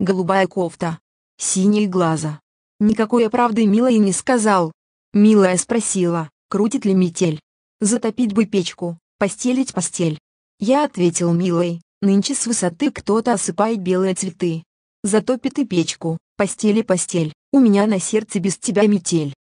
голубая кофта, синие глаза. Никакой правды милой не сказал. Милая спросила, крутит ли метель. Затопить бы печку, постелить постель. Я ответил милой, нынче с высоты кто-то осыпает белые цветы. Затопит и печку, постели постель, у меня на сердце без тебя метель.